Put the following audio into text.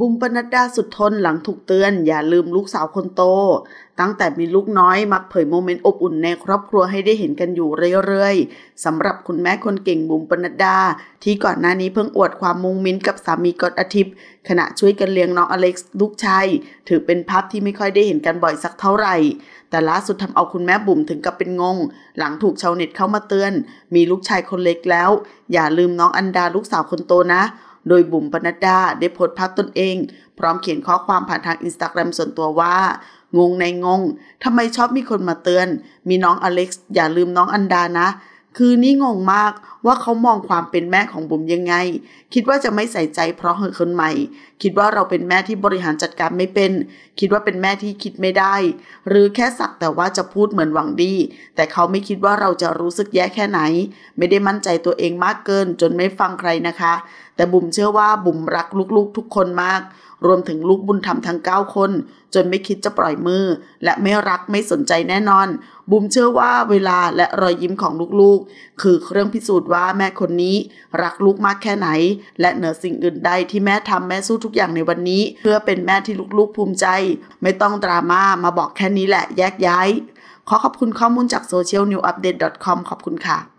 บุมปนัดดาสุดทนหลังถูกเตือน อย่าลืมลูกสาวคนโตตั้งแต่มีลูกน้อย มักเผยโมเมนต์อบอุ่นในครอบครัวให้ได้เห็นกันอยู่เรื่อยๆสำหรับคุณแม่คนเก่งบุมปนัดดาที่ก่อนหน้านี้เพิ่งอวดความมุงมิ้นกับสามีกอดอาทิตย์ ขณะช่วยกันเลี้ยงน้องอเล็กซ์ลูกชายถือเป็นภาพที่ไม่ค่อยได้เห็นกันบ่อยสักเท่าไหร่ แต่ล่าสุดทำเอาคุณแม่บุ๋มถึงกับเป็นงง หลังถูกชาวเน็ตเข้ามาเตือน มีลูกชายคนเล็กแล้ว อย่าลืมน้องอันดาลูกสาวคนโตนะโดยบุ๋มปนัดดาได้โพสต์ภาพตนเอง พร้อมเขียนข้อความผ่านทางอินสตาแกรมส่วนตัวว่า งงในงง ทำไมชอบมีคนมาเตือน มีน้องอเล็กซ์อย่าลืมน้องอันดานะคือนี่งงมากว่าเขามองความเป็นแม่ของบุ๋มยังไง คิดว่าจะไม่ใส่ใจ เพราะเฮอคนใหม่ คิดว่าเราเป็นแม่ที่บริหารจัดการไม่เป็น คิดว่าเป็นแม่ที่คิดไม่ได้ หรือแค่สักแต่ว่าจะพูดเหมือนหวังดี แต่เขาไม่คิดว่าเราจะรู้สึกแย่แค่ไหน ไม่ได้มั่นใจตัวเองมากเกิน จนไม่ฟังใครนะคะ แต่บุ๋มเชื่อว่าบุ๋มรักลูกๆทุกคนมาก รวมถึงลูกบุญธรรมทั้ง9 คน จนไม่คิดจะปล่อยมือ และไม่รักไม่สนใจแน่นอนบุ๋มเชื่อว่าเวลาและรอยยิ้มของลูกๆ คือเครื่องพิสูจน์ว่าแม่คนนี้รักลูกมากแค่ไหน และเหนือสิ่งอื่นใดที่แม่ทำแม่สู้ทุกอย่างในวันนี้ เพื่อเป็นแม่ที่ลูกๆภูมิใจ ไม่ต้องดราม่ามาบอกแค่นี้แหละแยกย้าย ขอขอบคุณข้อมูลจาก socialnewupdate.com ขอบคุณค่ะ